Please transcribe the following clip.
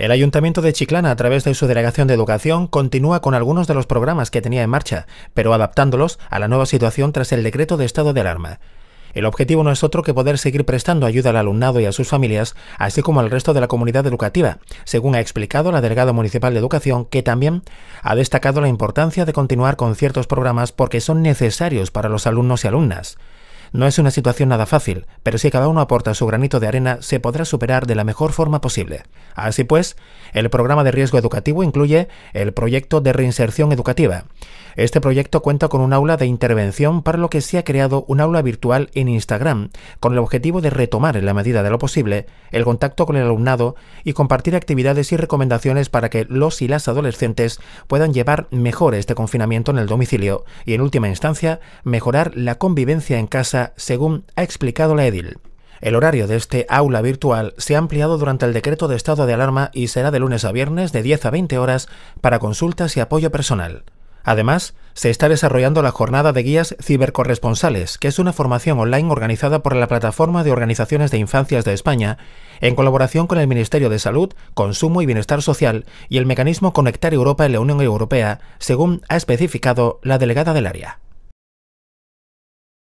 El Ayuntamiento de Chiclana, a través de su Delegación de Educación, continúa con algunos de los programas que tenía en marcha, pero adaptándolos a la nueva situación tras el decreto de estado de alarma. El objetivo no es otro que poder seguir prestando ayuda al alumnado y a sus familias, así como al resto de la comunidad educativa, según ha explicado la delegada municipal de Educación, que también ha destacado la importancia de continuar con ciertos programas porque son necesarios para los alumnos y alumnas. No es una situación nada fácil, pero si cada uno aporta su granito de arena, se podrá superar de la mejor forma posible. Así pues, el programa de riesgo educativo incluye el proyecto de reinserción educativa. Este proyecto cuenta con un aula de intervención para lo que se ha creado un aula virtual en Instagram, con el objetivo de retomar en la medida de lo posible el contacto con el alumnado y compartir actividades y recomendaciones para que los y las adolescentes puedan llevar mejor este confinamiento en el domicilio y, en última instancia, mejorar la convivencia en casa según ha explicado la edil. El horario de este aula virtual se ha ampliado durante el decreto de estado de alarma y será de lunes a viernes de 10 a 20 horas para consultas y apoyo personal. Además, se está desarrollando la jornada de guías cibercorresponsales, que es una formación online organizada por la Plataforma de Organizaciones de Infancias de España, en colaboración con el Ministerio de Salud, Consumo y Bienestar Social y el mecanismo Conectar Europa en la Unión Europea, según ha especificado la delegada del área.